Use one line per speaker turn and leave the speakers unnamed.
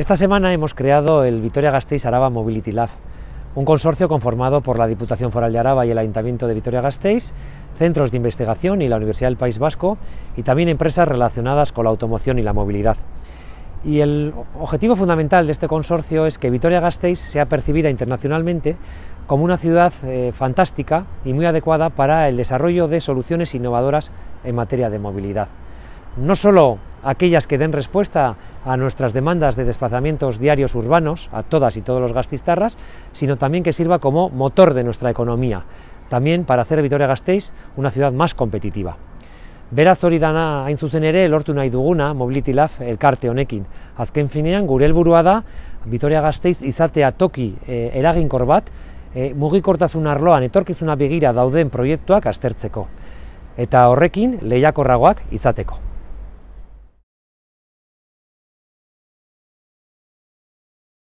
Esta semana hemos creado el Vitoria-Gasteiz Araba Mobility Lab, un consorcio conformado por la Diputación Foral de Araba y el Ayuntamiento de Vitoria-Gasteiz, centros de investigación y la Universidad del País Vasco y también empresas relacionadas con la automoción y la movilidad. Y el objetivo fundamental de este consorcio es que Vitoria-Gasteiz sea percibida internacionalmente como una ciudad eh, fantástica y muy adecuada para el desarrollo de soluciones innovadoras en materia de movilidad. No solo aquellas que den respuesta a nuestras demandas de desplazamientos diarios urbanos, a todas y todos los gastistarras, sino también que sirva como motor de nuestra economía, también para hacer Vitoria Gasteiz una ciudad más competitiva. Beraz hori dana hain zuzen ere lortu nahi duguna Mobility Lab elkarte honekin. Azken finean gure helburua da Vitoria Gasteiz izatea toki eh, eraginkor bat e, mugikortasun arloan etorkizuna begira dauden proiektuak aztertzeko eta horrekin leiakorragoak izateko.